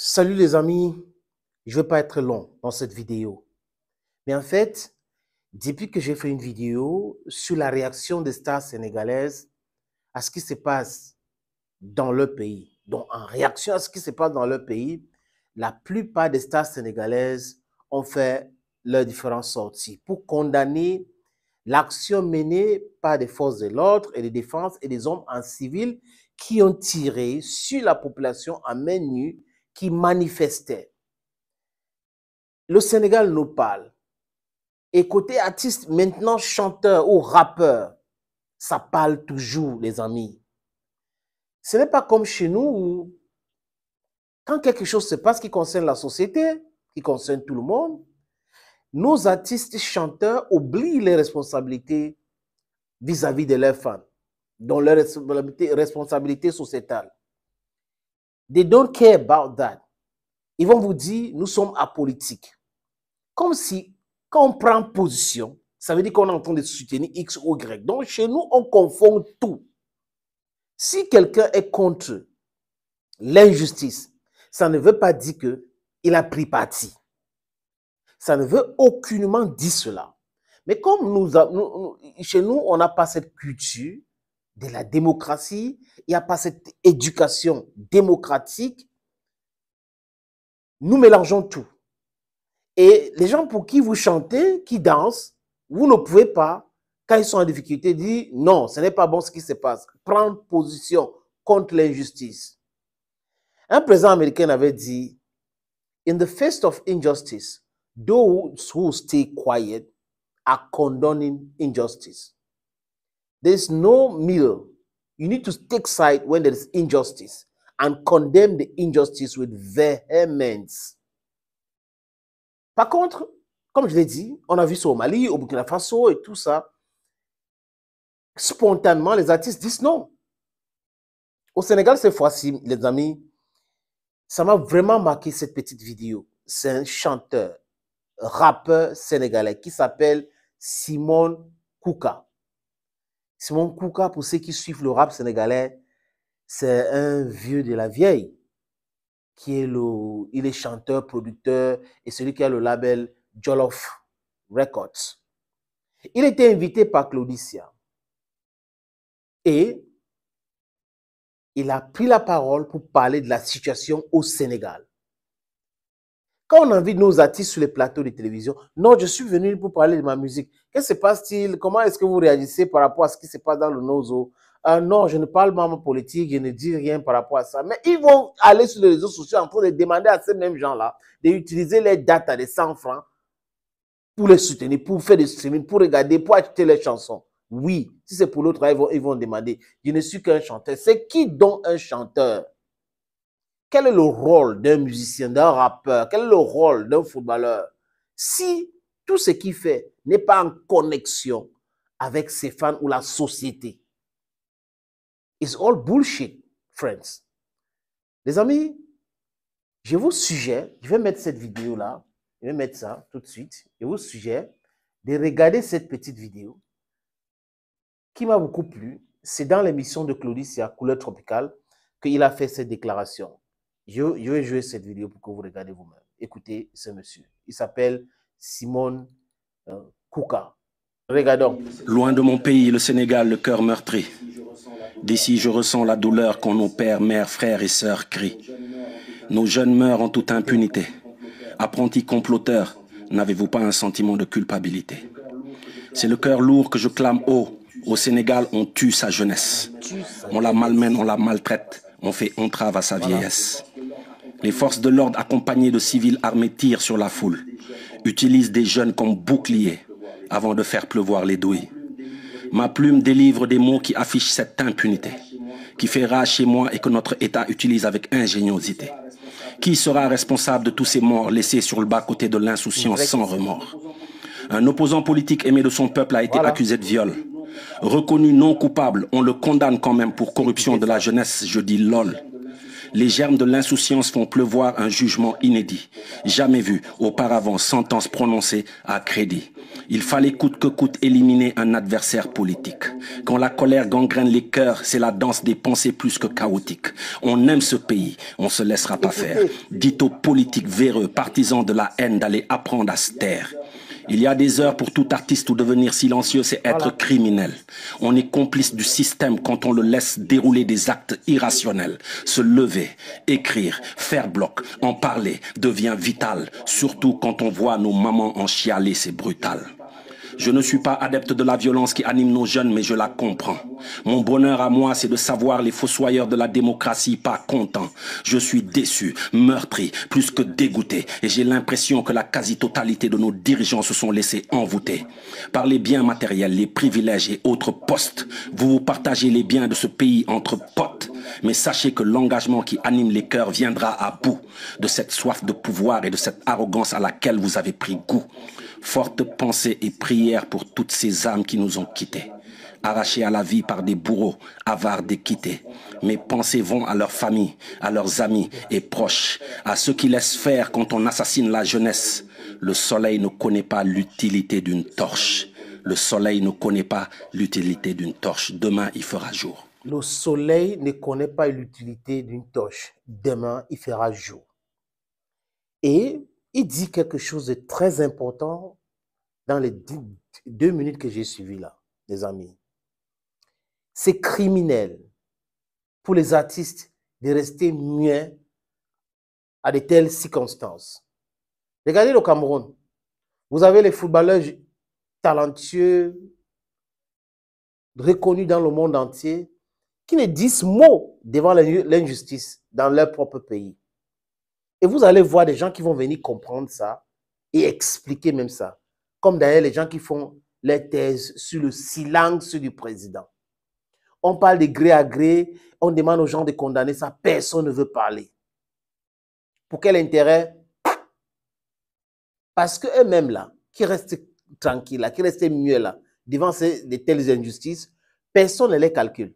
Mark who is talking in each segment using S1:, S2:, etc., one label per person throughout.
S1: Salut les amis, je ne vais pas être long dans cette vidéo. Mais en fait, depuis que j'ai fait une vidéo sur la réaction des stars sénégalaises à ce qui se passe dans leur pays, donc en réaction à ce qui se passe dans leur pays, la plupart des stars sénégalaises ont fait leurs différentes sorties pour condamner l'action menée par des forces de l'ordre et des défenses et des hommes en civil qui ont tiré sur la population à main nue qui manifestaient. Le Sénégal nous parle. Et côté artiste, maintenant chanteur ou rappeur, ça parle toujours, les amis. Ce n'est pas comme chez nous où, quand quelque chose se passe qui concerne la société, qui concerne tout le monde, nos artistes chanteurs oublient les responsabilités vis-à-vis de leurs fans, dont leurs responsabilités responsabilité sociétales. They don't care about that. Ils vont vous dire, nous sommes apolitiques. Comme si, quand on prend position, ça veut dire qu'on est en train de soutenir X ou Y. Donc, chez nous, on confond tout. Si quelqu'un est contre l'injustice, ça ne veut pas dire qu'il a pris parti. Ça ne veut aucunement dire cela. Mais comme nous chez nous, on n'a pas cette culture de la démocratie, il n'y a pas cette éducation démocratique. Nous mélangeons tout. Et les gens pour qui vous chantez, qui dansent, vous ne pouvez pas, quand ils sont en difficulté, dire non, ce n'est pas bon ce qui se passe. Prendre position contre l'injustice. Un président américain avait dit, In the face of injustice, those who stay quiet are condoning injustice. There's no middle. You need to take side when there is injustice and condemn the injustice with vehemence. Par contre, comme je l'ai dit, on a vu ça au Mali, au Burkina Faso et tout ça. Spontanément, les artistes disent non. Au Sénégal, cette fois-ci, les amis, ça m'a vraiment marqué cette petite vidéo. C'est un chanteur, rappeur sénégalais qui s'appelle Simone Kouka. Simon Kouka, pour ceux qui suivent le rap sénégalais, c'est un vieux de la vieille qui est le, il est chanteur, producteur et celui qui a le label Jollof Records. Il était invité par Claudicia et il a pris la parole pour parler de la situation au Sénégal. Quand on a envie de nous sur les plateaux de télévision, non, je suis venu pour parler de ma musique. Qu'est-ce qui se passe-t-il Comment est-ce que vous réagissez par rapport à ce qui se passe dans le nozo euh, Non, je ne parle pas en politique, je ne dis rien par rapport à ça. Mais ils vont aller sur les réseaux sociaux en train de demander à ces mêmes gens-là d'utiliser les dates des 100 francs pour les soutenir, pour faire des streaming, pour regarder, pour acheter les chansons. Oui, si c'est pour l'autre, ils vont, ils vont demander. Je ne suis qu'un chanteur. C'est qui donc un chanteur quel est le rôle d'un musicien, d'un rappeur Quel est le rôle d'un footballeur Si tout ce qu'il fait n'est pas en connexion avec ses fans ou la société, it's all bullshit, friends. Les amis, je vous suggère, je vais mettre cette vidéo-là, je vais mettre ça tout de suite, je vous suggère de regarder cette petite vidéo qui m'a beaucoup plu. C'est dans l'émission de Claudicia, Couleur Tropicale, qu'il a fait cette déclaration. Je, vais jouer cette vidéo pour que vous regardez vous-même. Écoutez ce monsieur. Il s'appelle Simone euh, Kouka. Regardons.
S2: Loin de mon pays, le Sénégal, le cœur meurtri. D'ici, je ressens la douleur quand nos pères, mères, frères et sœurs crient. Nos jeunes meurent en toute impunité. Apprentis comploteurs, n'avez-vous pas un sentiment de culpabilité C'est le cœur lourd que je clame haut. Au Sénégal, on tue sa jeunesse. On la malmène, on la maltraite, on fait entrave à sa vieillesse. Les forces de l'ordre accompagnées de civils armés tirent sur la foule, utilisent des jeunes comme boucliers avant de faire pleuvoir les douilles. Ma plume délivre des mots qui affichent cette impunité, qui fait rage chez moi et que notre État utilise avec ingéniosité. Qui sera responsable de tous ces morts laissés sur le bas-côté de l'insouciance sans remords Un opposant politique aimé de son peuple a été accusé de viol. Reconnu non coupable, on le condamne quand même pour corruption de la jeunesse, je dis lol les germes de l'insouciance font pleuvoir un jugement inédit, jamais vu auparavant, sentence prononcée à crédit. Il fallait coûte que coûte éliminer un adversaire politique. Quand la colère gangrène les cœurs, c'est la danse des pensées plus que chaotique. On aime ce pays, on se laissera pas faire. Dites aux politiques véreux, partisans de la haine, d'aller apprendre à se taire. Il y a des heures pour tout artiste où devenir silencieux, c'est être criminel. On est complice du système quand on le laisse dérouler des actes irrationnels. Se lever, écrire, faire bloc, en parler devient vital, surtout quand on voit nos mamans en chialer, c'est brutal. Je ne suis pas adepte de la violence qui anime nos jeunes, mais je la comprends. Mon bonheur à moi, c'est de savoir les fossoyeurs de la démocratie pas contents. Je suis déçu, meurtri, plus que dégoûté, et j'ai l'impression que la quasi-totalité de nos dirigeants se sont laissés envoûter. Par les biens matériels, les privilèges et autres postes, vous vous partagez les biens de ce pays entre potes, mais sachez que l'engagement qui anime les cœurs viendra à bout de cette soif de pouvoir et de cette arrogance à laquelle vous avez pris goût. Fortes pensées et prières pour toutes ces âmes qui nous ont quittés Arrachées à la vie par des bourreaux, avares de quitter. Mes pensées vont à leurs familles, à leurs amis et proches, à ceux qui laissent faire quand on assassine la jeunesse. Le soleil ne connaît pas l'utilité d'une torche. Le soleil ne connaît pas l'utilité d'une torche. Demain, il fera
S1: jour. Le soleil ne connaît pas l'utilité d'une torche. Demain, il fera jour. Et il dit quelque chose de très important dans les deux minutes que j'ai suivies là, les amis. C'est criminel pour les artistes de rester muets à de telles circonstances. Regardez le Cameroun. Vous avez les footballeurs talentueux, reconnus dans le monde entier, qui ne disent mot devant l'injustice dans leur propre pays. Et vous allez voir des gens qui vont venir comprendre ça et expliquer même ça. Comme d'ailleurs les gens qui font les thèses sur le silence du président. On parle de gré à gré, on demande aux gens de condamner ça, personne ne veut parler. Pour quel intérêt Parce que eux-mêmes là, qui restent tranquilles qui restent mieux là, devant ces, de telles injustices, personne ne les calcule.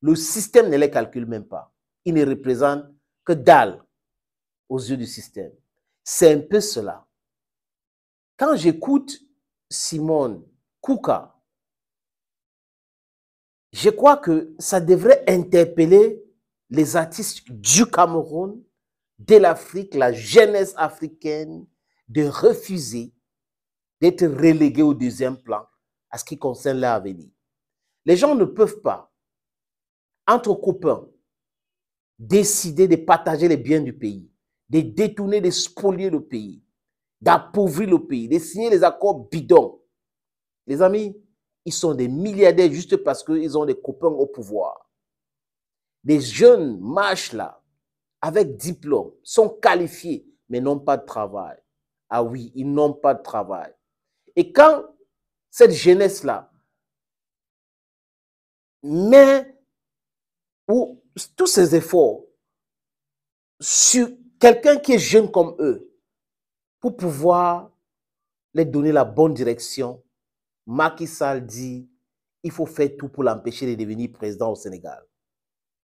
S1: Le système ne les calcule même pas. Ils ne représentent que dalle aux yeux du système. C'est un peu cela. Quand j'écoute Simone Kouka, je crois que ça devrait interpeller les artistes du Cameroun, de l'Afrique, la jeunesse africaine, de refuser d'être relégués au deuxième plan à ce qui concerne l'avenir. Les gens ne peuvent pas, entre copains, décider de partager les biens du pays de détourner, de spolier le pays, d'appauvrir le pays, de signer des accords bidons. Les amis, ils sont des milliardaires juste parce qu'ils ont des copains au pouvoir. Des jeunes marchent là, avec diplôme, sont qualifiés, mais n'ont pas de travail. Ah oui, ils n'ont pas de travail. Et quand cette jeunesse-là met tous ses efforts sur quelqu'un qui est jeune comme eux pour pouvoir les donner la bonne direction. Macky Sall dit il faut faire tout pour l'empêcher de devenir président au Sénégal,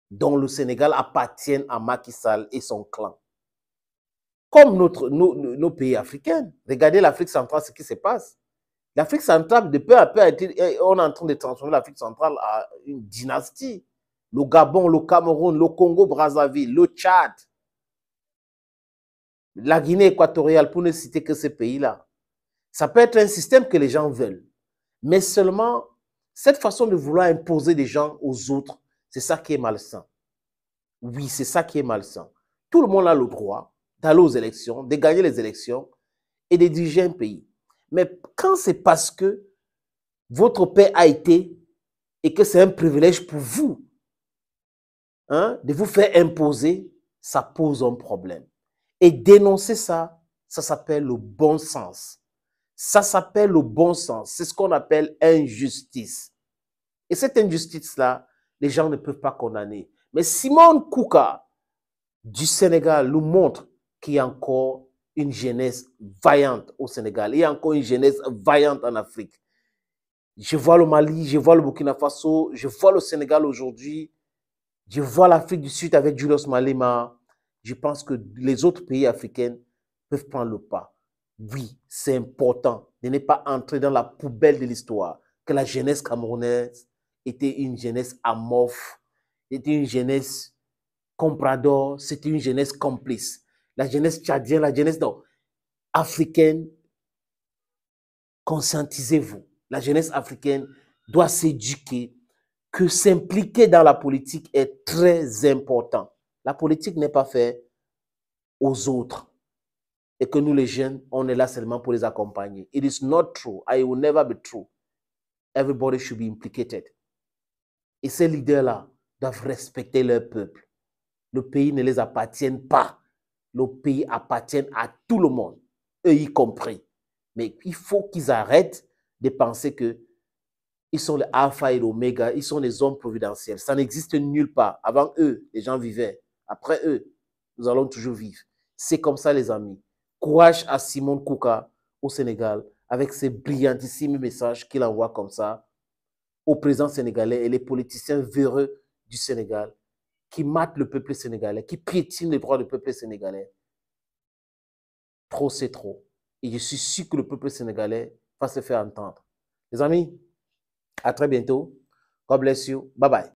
S1: dont le Sénégal appartient à Macky Sall et son clan. Comme notre, nos, pays africains. Regardez l'Afrique centrale, ce qui se passe. L'Afrique centrale, de peu à peu, on est en train de transformer l'Afrique centrale en une dynastie. Le Gabon, le Cameroun, le Congo, Brazzaville, le Tchad, la Guinée équatoriale, pour ne citer que ces pays-là. Ça peut être un système que les gens veulent. Mais seulement, cette façon de vouloir imposer des gens aux autres, c'est ça qui est malsain. Oui, c'est ça qui est malsain. Tout le monde a le droit d'aller aux élections, de gagner les élections et de diriger un pays. Mais quand c'est parce que votre paix a été et que c'est un privilège pour vous hein, de vous faire imposer, ça pose un problème. Et dénoncer ça, ça s'appelle le bon sens. Ça s'appelle le bon sens. C'est ce qu'on appelle injustice. Et cette injustice-là, les gens ne peuvent pas condamner. Mais Simone Kouka du Sénégal nous montre qu'il y a encore une jeunesse vaillante au Sénégal. Il y a encore une jeunesse vaillante en Afrique. Je vois le Mali, je vois le Burkina Faso, je vois le Sénégal aujourd'hui, je vois l'Afrique du Sud avec Julius Malema, je pense que les autres pays africains peuvent prendre le pas. Oui, c'est important de ne pas entrer dans la poubelle de l'histoire, que la jeunesse camerounaise était une jeunesse amorphe, était une jeunesse comprador, c'était une jeunesse complice. La jeunesse tchadienne, la jeunesse africaine, conscientisez-vous. La jeunesse africaine doit s'éduquer que s'impliquer dans la politique est très important. La politique n'est pas faite aux autres et que nous, les jeunes, on est là seulement pour les accompagner. It is not true. I will never be true. Everybody should be implicated. Et ces leaders-là doivent respecter leur peuple. Le pays ne les appartient pas. Le pays appartient à tout le monde, eux y compris. Mais il faut qu'ils arrêtent de penser que ils sont les alpha et l'oméga, ils sont les hommes providentiels. Ça n'existe nulle part. Avant eux, les gens vivaient. Après eux, nous allons toujours vivre. C'est comme ça, les amis. Courage à Simon Kouka au Sénégal avec ses brillantissimes messages qu'il envoie comme ça au président sénégalais et les politiciens véreux du Sénégal qui matent le peuple sénégalais, qui piétinent les droits du peuple sénégalais. Trop, c'est trop. Et je suis sûr que le peuple sénégalais va se faire entendre. Les amis, à très bientôt. God bless you. Bye bye.